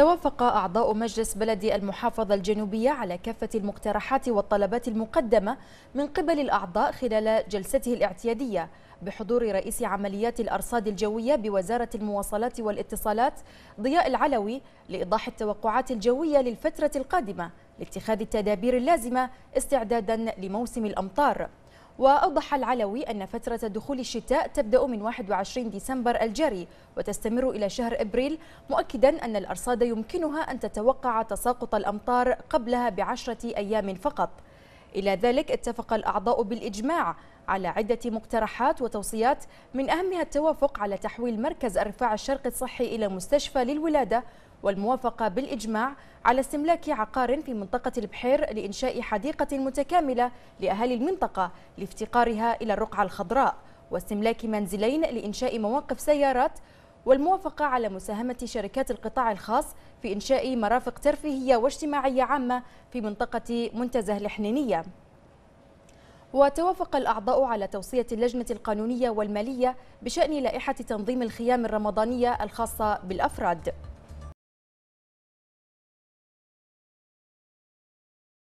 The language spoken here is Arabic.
توافق أعضاء مجلس بلدي المحافظة الجنوبية على كافة المقترحات والطلبات المقدمة من قبل الأعضاء خلال جلسته الاعتيادية بحضور رئيس عمليات الأرصاد الجوية بوزارة المواصلات والاتصالات ضياء العلوي لإيضاح التوقعات الجوية للفترة القادمة لاتخاذ التدابير اللازمة استعدادا لموسم الأمطار وأوضح العلوي أن فترة دخول الشتاء تبدأ من 21 ديسمبر الجاري وتستمر إلى شهر إبريل مؤكدا أن الأرصاد يمكنها أن تتوقع تساقط الأمطار قبلها بعشرة أيام فقط إلى ذلك اتفق الأعضاء بالإجماع على عدة مقترحات وتوصيات من أهمها التوافق على تحويل مركز الرفاع الشرق الصحي إلى مستشفى للولادة والموافقة بالإجماع على استملاك عقار في منطقة البحير لإنشاء حديقة متكاملة لأهالي المنطقة لافتقارها إلى الرقعة الخضراء واستملاك منزلين لإنشاء مواقف سيارات والموافقة على مساهمة شركات القطاع الخاص في إنشاء مرافق ترفيهية واجتماعية عامة في منطقة منتزه الحنينية وتوافق الأعضاء على توصية اللجنة القانونية والمالية بشأن لائحة تنظيم الخيام الرمضانية الخاصة بالأفراد